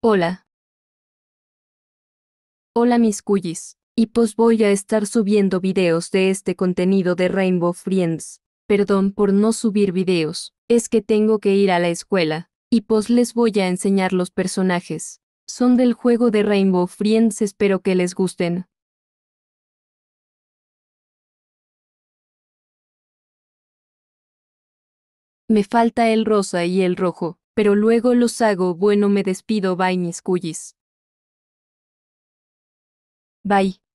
Hola. Hola mis cuyis. Y pos pues voy a estar subiendo videos de este contenido de Rainbow Friends. Perdón por no subir videos, es que tengo que ir a la escuela. Y pos pues les voy a enseñar los personajes. Son del juego de Rainbow Friends, espero que les gusten. Me falta el rosa y el rojo pero luego los hago bueno me despido bye mis cuyis. Bye.